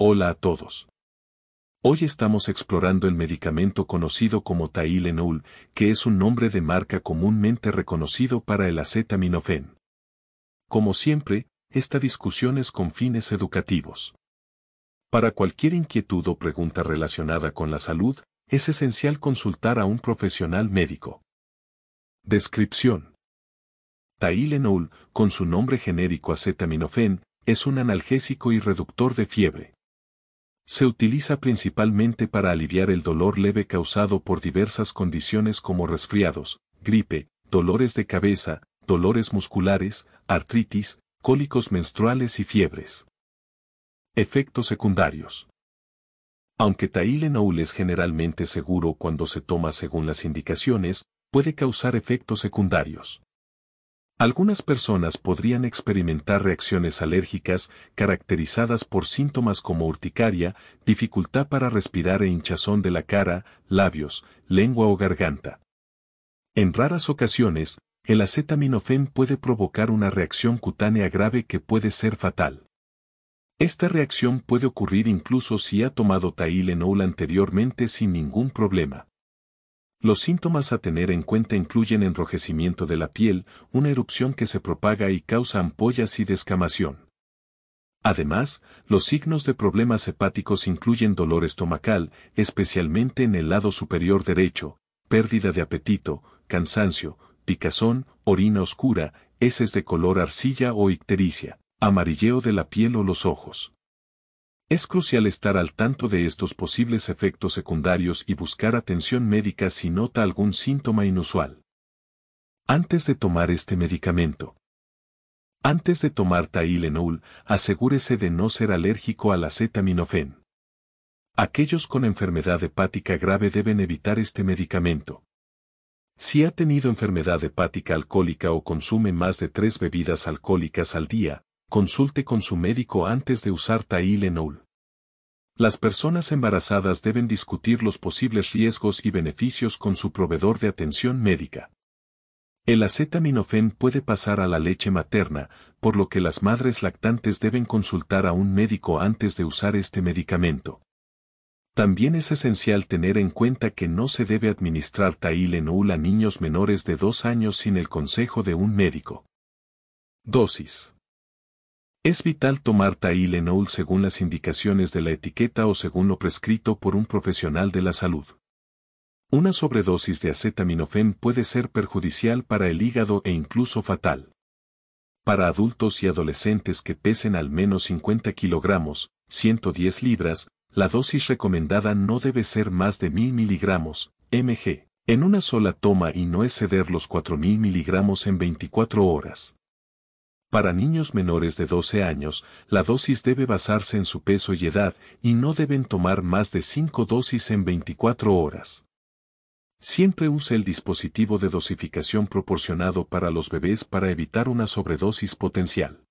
Hola a todos. Hoy estamos explorando el medicamento conocido como Tylenol, que es un nombre de marca comúnmente reconocido para el acetaminofén. Como siempre, esta discusión es con fines educativos. Para cualquier inquietud o pregunta relacionada con la salud, es esencial consultar a un profesional médico. Descripción. Tylenol, con su nombre genérico acetaminofén, es un analgésico y reductor de fiebre. Se utiliza principalmente para aliviar el dolor leve causado por diversas condiciones como resfriados, gripe, dolores de cabeza, dolores musculares, artritis, cólicos menstruales y fiebres. Efectos secundarios. Aunque Aul es generalmente seguro cuando se toma según las indicaciones, puede causar efectos secundarios. Algunas personas podrían experimentar reacciones alérgicas caracterizadas por síntomas como urticaria, dificultad para respirar e hinchazón de la cara, labios, lengua o garganta. En raras ocasiones, el acetaminofen puede provocar una reacción cutánea grave que puede ser fatal. Esta reacción puede ocurrir incluso si ha tomado Tylenol anteriormente sin ningún problema. Los síntomas a tener en cuenta incluyen enrojecimiento de la piel, una erupción que se propaga y causa ampollas y descamación. Además, los signos de problemas hepáticos incluyen dolor estomacal, especialmente en el lado superior derecho, pérdida de apetito, cansancio, picazón, orina oscura, heces de color arcilla o ictericia, amarilleo de la piel o los ojos. Es crucial estar al tanto de estos posibles efectos secundarios y buscar atención médica si nota algún síntoma inusual. Antes de tomar este medicamento. Antes de tomar Tylenol, asegúrese de no ser alérgico al acetaminofén. Aquellos con enfermedad hepática grave deben evitar este medicamento. Si ha tenido enfermedad hepática alcohólica o consume más de tres bebidas alcohólicas al día, consulte con su médico antes de usar Tylenol. Las personas embarazadas deben discutir los posibles riesgos y beneficios con su proveedor de atención médica. El acetaminofén puede pasar a la leche materna, por lo que las madres lactantes deben consultar a un médico antes de usar este medicamento. También es esencial tener en cuenta que no se debe administrar Tylenol a niños menores de 2 años sin el consejo de un médico. Dosis es vital tomar Tylenol según las indicaciones de la etiqueta o según lo prescrito por un profesional de la salud. Una sobredosis de acetaminofén puede ser perjudicial para el hígado e incluso fatal. Para adultos y adolescentes que pesen al menos 50 kilogramos, 110 libras, la dosis recomendada no debe ser más de 1000 miligramos, mg, en una sola toma y no exceder los 4000 miligramos en 24 horas. Para niños menores de 12 años, la dosis debe basarse en su peso y edad y no deben tomar más de 5 dosis en 24 horas. Siempre use el dispositivo de dosificación proporcionado para los bebés para evitar una sobredosis potencial.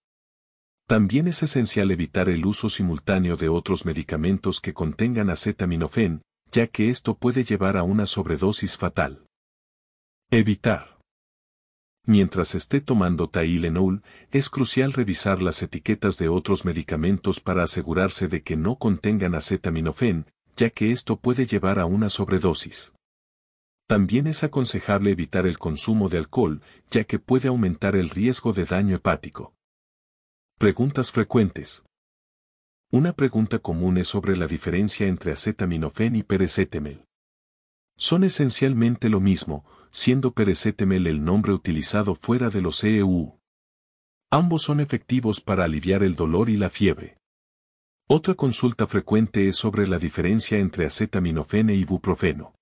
También es esencial evitar el uso simultáneo de otros medicamentos que contengan acetaminofén, ya que esto puede llevar a una sobredosis fatal. Evitar mientras esté tomando Tylenol, es crucial revisar las etiquetas de otros medicamentos para asegurarse de que no contengan acetaminofén, ya que esto puede llevar a una sobredosis. También es aconsejable evitar el consumo de alcohol, ya que puede aumentar el riesgo de daño hepático. Preguntas frecuentes. Una pregunta común es sobre la diferencia entre acetaminofén y perecetemel. Son esencialmente lo mismo, siendo Perecetemel el nombre utilizado fuera de los EU. Ambos son efectivos para aliviar el dolor y la fiebre. Otra consulta frecuente es sobre la diferencia entre acetaminofeno y ibuprofeno.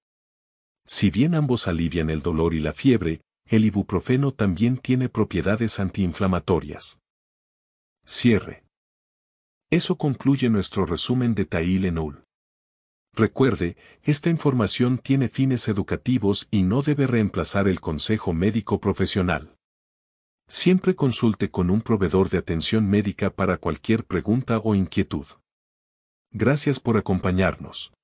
Si bien ambos alivian el dolor y la fiebre, el ibuprofeno también tiene propiedades antiinflamatorias. Cierre. Eso concluye nuestro resumen de Tailenol. Recuerde, esta información tiene fines educativos y no debe reemplazar el consejo médico profesional. Siempre consulte con un proveedor de atención médica para cualquier pregunta o inquietud. Gracias por acompañarnos.